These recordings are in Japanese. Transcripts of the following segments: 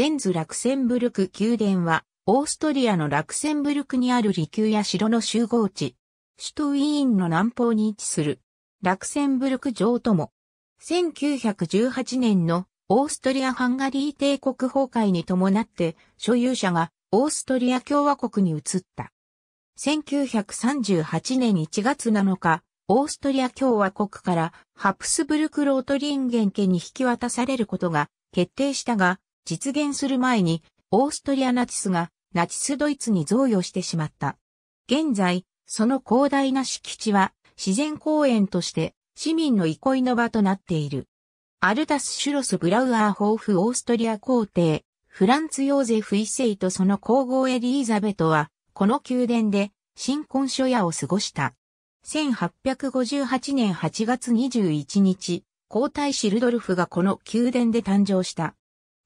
ゼンズ・ラクセンブルク宮殿は、オーストリアのラクセンブルクにある離宮や城の集合地。首都ウィーンの南方に位置する、ラクセンブルク城とも、1918年のオーストリア・ハンガリー帝国崩壊に伴って所有者がオーストリア共和国に移った。1938年1月7日、オーストリア共和国からハプスブルクロートリンゲン家に引き渡されることが決定したが、実現する前に、オーストリアナチスがナチスドイツに贈与してしまった。現在、その広大な敷地は自然公園として市民の憩いの場となっている。アルダス・シュロス・ブラウアーホーフ・オーストリア皇帝、フランツ・ヨーゼフ一世とその皇后エリーザベトは、この宮殿で新婚初夜を過ごした。1858年8月21日、皇太子ルドルフがこの宮殿で誕生した。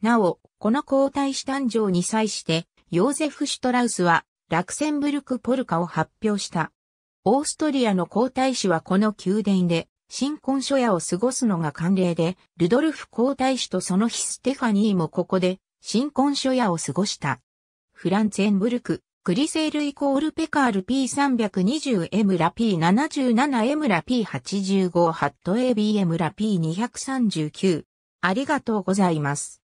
なお、この皇太子誕生に際して、ヨーゼフ・シュトラウスは、ラクセンブルク・ポルカを発表した。オーストリアの皇太子はこの宮殿で、新婚初夜を過ごすのが慣例で、ルドルフ皇太子とその日ステファニーもここで、新婚初夜を過ごした。フランツェンブルク、クリセールイコールペカール P320M ラ P77M ラ P85 ハット AB M ラ P239。ありがとうございます。